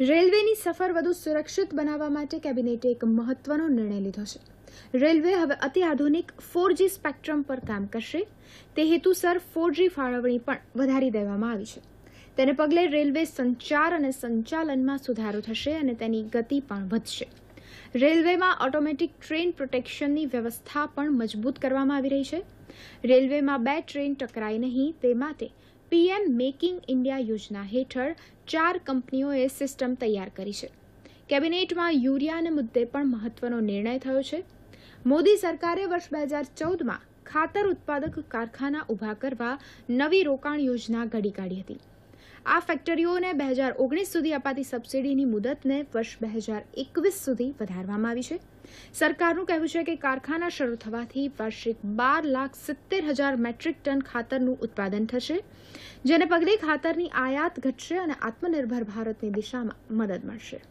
રેલવેની સફર વધુ સુરક્ષિત બનાવવા માટે કેબિનેટે એક મહત્વનો નિર્ણય લીધો છે રેલવે હવે અત્યાધુનિક ફોર જી સ્પેક્ટ્રમ પર કામ કરશે તે હેતુસર ફોર જી ફાળવણી પણ વધારી દેવામાં આવી છે તેને પગલે રેલવે સંચાર અને સંચાલનમાં સુધારો થશે અને તેની ગતિ પણ વધશે રેલવેમાં ઓટોમેટિક ટ્રેન પ્રોટેક્શનની વ્યવસ્થા પણ મજબૂત કરવામાં આવી રહી છે રેલવેમાં બે ટ્રેન ટકરાય નહીં તે માટે પીએમ મેકિંગ ઇન્ડિયા યોજના હેઠળ ચાર કંપનીઓએ સિસ્ટમ તૈયાર કરી છે કેબિનેટમાં યુરિયાને મુદ્દે પણ મહત્વનો નિર્ણય થયો છે મોદી સરકારે વર્ષ બે હજાર ચૌદમાં ખાતર ઉત્પાદક કારખાના ઊભા કરવા નવી રોકાણ યોજના ઘડી કાઢી હતી આ ફેક્ટરીઓને બે હજાર ઓગણીસ સુધી અપાતી સબસિડીની મુદતને વર્ષ બે હજાર એકવીસ સુધી વધારવામાં આવી છે સરકારનું કહેવું છે કે કારખાના શરૂ થવાથી વાર્ષિક બાર લાખ સિત્તેર હજાર મેટ્રિક ટન ખાતરનું ઉત્પાદન થશે જેને પગલે ખાતરની આયાત ઘટશે અને આત્મનિર્ભર ભારતની દિશામાં મદદ મળશે